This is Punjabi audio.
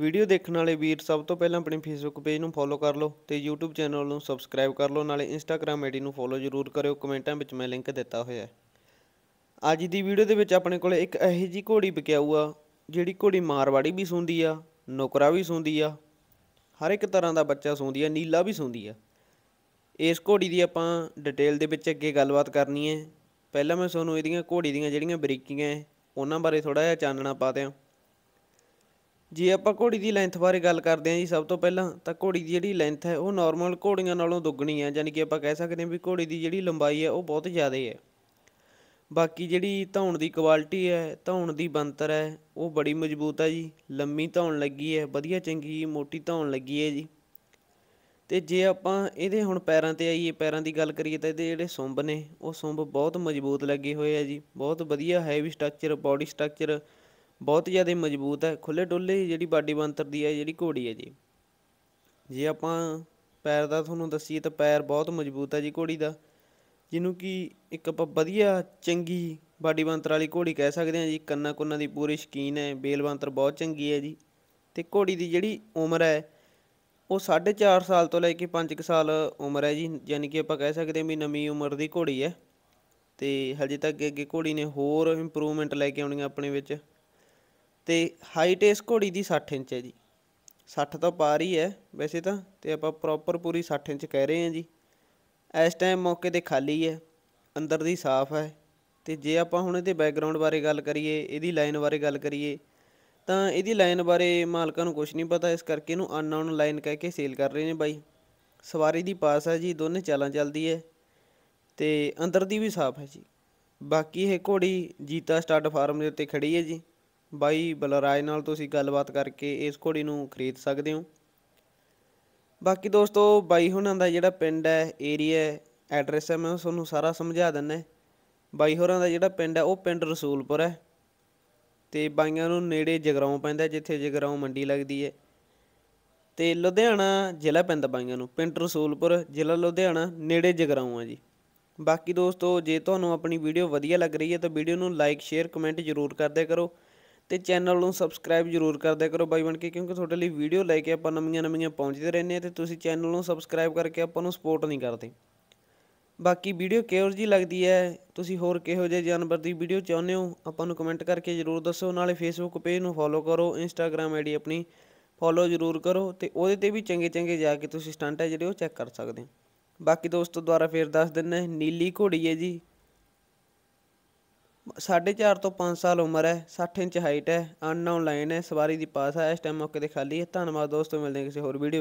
ਵੀਡੀਓ ਦੇਖਣ ਵਾਲੇ ਵੀਰ ਸਭ ਤੋਂ ਪਹਿਲਾਂ ਆਪਣੇ ਫੇਸਬੁੱਕ ਪੇਜ ਨੂੰ ਫੋਲੋ ਕਰ ਲਓ ਤੇ YouTube ਚੈਨਲ ਨੂੰ ਸਬਸਕ੍ਰਾਈਬ ਕਰ ਲਓ ਨਾਲੇ Instagram ਆਈਡੀ ਨੂੰ ਫੋਲੋ ਜ਼ਰੂਰ ਕਰਿਓ ਕਮੈਂਟਾਂ ਵਿੱਚ ਮੈਂ ਲਿੰਕ ਦਿੱਤਾ ਹੋਇਆ ਹੈ ਅੱਜ ਦੀ ਵੀਡੀਓ ਦੇ ਵਿੱਚ ਆਪਣੇ ਕੋਲ ਇੱਕ ਅਹੀ ਜੀ ਘੋੜੀ ਵਿਕਿਆਊ ਆ ਜਿਹੜੀ ਘੋੜੀ ਮਾਰਵਾੜੀ ਵੀ ਸੁੰਦੀ ਆ ਨੋਕਰਾ ਵੀ ਸੁੰਦੀ ਆ ਹਰ ਇੱਕ ਤਰ੍ਹਾਂ ਦਾ ਬੱਚਾ ਸੁੰਦੀ ਆ ਨੀਲਾ ਵੀ ਸੁੰਦੀ ਆ ਇਸ ਘੋੜੀ ਦੀ ਆਪਾਂ ਡਿਟੇਲ ਦੇ ਵਿੱਚ ਅੱਗੇ ਗੱਲਬਾਤ ਕਰਨੀ ਹੈ ਪਹਿਲਾਂ ਮੈਂ ਤੁਹਾਨੂੰ ਇਹਦੀਆਂ ਘੋੜੀ ਦੀਆਂ ਜਿਹੜੀਆਂ ਬਰੀਕੀਆਂ ਉਹਨਾਂ ਬਾਰੇ ਥੋੜਾ ਜਿਹਾ ਚਾਨਣਾ ਪਾ ਦਿਆਂ ਜੇ ਆਪਾਂ ਘੋੜੀ ਦੀ ਲੈਂਥ ਬਾਰੇ ਗੱਲ ਕਰਦੇ ਹਾਂ ਜੀ ਸਭ ਤੋਂ ਪਹਿਲਾਂ ਤਾਂ ਘੋੜੀ ਦੀ ਜਿਹੜੀ ਲੈਂਥ ਹੈ ਉਹ ਨਾਰਮਲ ਘੋੜੀਆਂ ਨਾਲੋਂ ਦੁੱਗਣੀ ਹੈ ਯਾਨੀ ਕਿ ਆਪਾਂ ਕਹਿ ਸਕਦੇ ਹਾਂ ਵੀ ਘੋੜੀ ਦੀ ਜਿਹੜੀ ਲੰਬਾਈ ਹੈ ਉਹ ਬਹੁਤ ਜ਼ਿਆਦਾ ਹੈ ਬਾਕੀ ਜਿਹੜੀ ਧੌਣ ਦੀ ਕੁਆਲਿਟੀ ਹੈ ਧੌਣ ਦੀ ਬੰਤਰ ਹੈ ਉਹ ਬੜੀ ਮਜ਼ਬੂਤ ਹੈ ਜੀ ਲੰਮੀ ਧੌਣ ਲੱਗੀ ਹੈ ਵਧੀਆ ਚੰਗੀ ਮੋਟੀ ਧੌਣ ਲੱਗੀ ਹੈ ਜੀ ਤੇ ਜੇ ਆਪਾਂ ਇਹਦੇ ਹੁਣ ਪੈਰਾਂ ਤੇ ਆਈਏ ਪੈਰਾਂ ਦੀ ਗੱਲ ਕਰੀਏ ਤਾਂ ਇਹਦੇ ਜਿਹੜੇ ਸੁੰਬ ਨੇ ਉਹ ਸੁੰਬ ਬਹੁਤ ਮਜ਼ਬੂਤ ਲੱਗੇ ਹੋਏ ਆ ਜੀ ਬਹੁਤ ਵਧੀਆ ਹੈਵੀ ਸਟਰਕਚਰ ਬਾਡੀ ਸਟਰਕਚਰ ਬਹੁਤ ਜ਼ਿਆਦਾ ਮਜ਼ਬੂਤ ਹੈ ਖੁੱਲੇ ਡੁੱਲੇ ਜਿਹੜੀ ਬਾਡੀ ਬੰਤਰ ਦੀ ਹੈ ਜਿਹੜੀ ਘੋੜੀ ਹੈ ਜੀ ਜੇ ਆਪਾਂ ਪੈਰ ਦਾ ਤੁਹਾਨੂੰ ਦੱਸੀਏ ਤਾਂ ਪੈਰ ਬਹੁਤ ਮਜ਼ਬੂਤ ਹੈ ਜੀ ਘੋੜੀ ਦਾ ਜਿਹਨੂੰ ਕਿ ਇੱਕ ਆਪਾਂ ਵਧੀਆ ਚੰਗੀ ਬਾਡੀ ਬੰਤਰ ਵਾਲੀ ਘੋੜੀ ਕਹਿ ਸਕਦੇ ਹਾਂ ਜੀ ਕੰਨਾ ਕੁੰਨਾ ਦੀ ਪੂਰੀ ਸ਼ਕੀਨ ਹੈ ਬੇਲ ਬੰਤਰ ਬਹੁਤ ਚੰਗੀ ਹੈ ਜੀ ਤੇ ਘੋੜੀ ਦੀ ਜਿਹੜੀ ਉਮਰ ਹੈ ਉਹ 4.5 ਸਾਲ ਤੋਂ ਲੈ ਕੇ 5 ਸਾਲ ਉਮਰ ਹੈ ਜੀ ਯਾਨੀ ਕਿ ਆਪਾਂ ਕਹਿ ਸਕਦੇ ਹਾਂ ਵੀ ਨਵੀਂ ਉਮਰ ਦੀ ਘੋੜੀ ਹੈ ਤੇ ਹਜੇ ਤੱਕ ਅੱਗੇ ਘੋੜੀ ਨੇ ਹੋਰ ਇੰਪਰੂਵਮੈਂਟ ਲੈ ਕੇ ਆਉਣੀਆਂ ਆਪਣੇ ਵਿੱਚ ਤੇ ਹਾਈਟ ਇਸ ਘੋੜੀ ਦੀ 60 ਇੰਚ ਹੈ ਜੀ 60 ਤਾਂ ਪਾਰ ਹੀ ਹੈ ਵੈਸੇ ਤਾਂ ਤੇ ਆਪਾਂ ਪ੍ਰੋਪਰ ਪੂਰੀ 60 ਇੰਚ ਕਹਿ ਰਹੇ ਹਾਂ ਜੀ ਇਸ ਟਾਈਮ ਮੌਕੇ ਤੇ ਖਾਲੀ ਹੈ ਅੰਦਰ ਦੀ ਸਾਫ਼ ਹੈ ਤੇ ਜੇ ਆਪਾਂ ਹੁਣ ਇਹਦੇ ਬੈਕਗ੍ਰਾਉਂਡ ਬਾਰੇ ਗੱਲ ਕਰੀਏ ਇਹਦੀ ਲਾਈਨ ਬਾਰੇ ਗੱਲ ਕਰੀਏ ਤਾਂ ਇਹਦੀ ਲਾਈਨ ਬਾਰੇ ਮਾਲਕਾਂ ਨੂੰ ਕੁਝ ਨਹੀਂ ਪਤਾ ਇਸ ਕਰਕੇ ਇਹਨੂੰ ਅਨਨੋਨ ਲਾਈਨ ਕਹਿ ਕੇ ਸੇਲ ਕਰ ਰਹੇ ਨੇ ਬਾਈ ਸਵਾਰੀ ਦੀ ਪਾਸ ਹੈ ਜੀ ਦੋਨੇ ਚਾਲਾਂ ਚੱਲਦੀ ਹੈ ਤੇ ਅੰਦਰ ਦੀ ਵੀ ਸਾਫ਼ ਹੈ ਜੀ ਬਾਕੀ ਇਹ ਘੋੜੀ ਜੀਤਾ ਸਟੱਡ ਫਾਰਮ ਦੇ ਉੱਤੇ ਖੜੀ ਹੈ ਜੀ ਬਾਈ ਬਲਰਾਜ ਨਾਲ ਤੁਸੀਂ ਗੱਲਬਾਤ ਕਰਕੇ ਇਸ ਘੋੜੀ ਨੂੰ ਖਰੀਦ ਸਕਦੇ ਹੋ ਬਾਕੀ ਦੋਸਤੋ ਬਾਈ ਹੁਣਾਂ ਦਾ ਜਿਹੜਾ ਪਿੰਡ ਹੈ ਏਰੀਆ ਹੈ ਐਡਰੈਸ ਹੈ ਮੈਂ ਤੁਹਾਨੂੰ ਸਾਰਾ ਸਮਝਾ ਦਿੰਦਾ ਬਾਈ ਹੋਰਾਂ ਦਾ ਜਿਹੜਾ ਪਿੰਡ ਹੈ ਉਹ ਪਿੰਡ ਰਸੂਲਪੁਰ ਹੈ ਤੇ ਬਾਈਆਂ ਨੂੰ ਨੇੜੇ ਜਗਰਾਉਂ ਪੈਂਦਾ ਜਿੱਥੇ ਜਗਰਾਉਂ ਮੰਡੀ ਲੱਗਦੀ ਹੈ ਤੇ ਲੁਧਿਆਣਾ ਜ਼ਿਲ੍ਹਾ ਪੈਂਦਾ ਬਾਈਆਂ ਨੂੰ ਪਿੰਡ ਰਸੂਲਪੁਰ ਜ਼ਿਲ੍ਹਾ ਲੁਧਿਆਣਾ ਨੇੜੇ ਜਗਰਾਉਂ ਆ ਜੀ ਬਾਕੀ ਦੋਸਤੋ ਜੇ ਤੁਹਾਨੂੰ ਆਪਣੀ ਵੀਡੀਓ ਵਧੀਆ ਲੱਗ ਰਹੀ ਹੈ ਤਾਂ ਵੀਡੀਓ ਨੂੰ ਲਾਈਕ ਸ਼ੇਅਰ ਕਮੈਂਟ ਜ਼ਰੂਰ ਕਰਦੇ ਕਰੋ ਤੇ ਚੈਨਲ ਨੂੰ ਸਬਸਕ੍ਰਾਈਬ ਜ਼ਰੂਰ ਕਰ ਦਿਆ ਕਰੋ ਬਾਈ ਬਣ ਕੇ ਕਿਉਂਕਿ ਤੁਹਾਡੇ ਲਈ ਵੀਡੀਓ ਲੈ ਕੇ ਆਪਾਂ ਨਵੀਆਂ ਨਵੀਆਂ ਪਹੁੰਚਦੇ ਰਹਿੰਦੇ ਆ ਤੇ ਤੁਸੀਂ ਚੈਨਲ ਨੂੰ ਸਬਸਕ੍ਰਾਈਬ ਕਰਕੇ ਆਪਾਂ ਨੂੰ ਸਪੋਰਟ ਨਹੀਂ ਕਰਦੇ ਬਾਕੀ ਵੀਡੀਓ ਕਿਹੋ ਜੀ ਲੱਗਦੀ ਹੈ ਤੁਸੀਂ ਹੋਰ ਕਿਹੋ ਜਿਹੇ ਜਾਨਵਰ ਦੀ ਵੀਡੀਓ ਚਾਹੁੰਦੇ ਹੋ ਆਪਾਂ ਨੂੰ ਕਮੈਂਟ ਕਰਕੇ ਜ਼ਰੂਰ ਦੱਸੋ ਨਾਲੇ ਫੇਸਬੁੱਕ ਪੇਜ ਨੂੰ ਫੋਲੋ ਕਰੋ ਇੰਸਟਾਗ੍ਰam ਆਈਡੀ ਆਪਣੀ ਫੋਲੋ ਜ਼ਰੂਰ ਕਰੋ ਤੇ ਉਹਦੇ ਤੇ ਵੀ ਚੰਗੇ ਚੰਗੇ ਜਾ ਕੇ ਤੁਸੀਂ ਸਟੰਟ ਹੈ ਜਿਹੜੇ ਉਹ ਚੈੱਕ ਕਰ ਸਕਦੇ ਹੋ ਬਾਕੀ ਦੋਸਤੋ ਦੁਆਰਾ ਫੇਰ ਦੱਸ ਦਿੰਨਾ ਨੀਲੀ ਘੋੜੀ ਹੈ ਜੀ 4.5 ਤੋਂ 5 ਸਾਲ ਉਮਰ ਹੈ 60 ਇੰਚ ਹਾਈਟ ਹੈ ਅਨਨੋਨ ਲਾਈਨ ਹੈ ਸਵਾਰੀ ਦੀ ਪਾਸ ਹੈ ਇਸ ਟਾਈਮ ਮੌਕੇ ਤੇ ਖਾਲੀ ਹੈ ਧੰਨਵਾਦ ਦੋਸਤੋ ਮਿਲਦੇ ਹਾਂ ਕਿਸੇ ਹੋਰ ਵੀਡੀਓ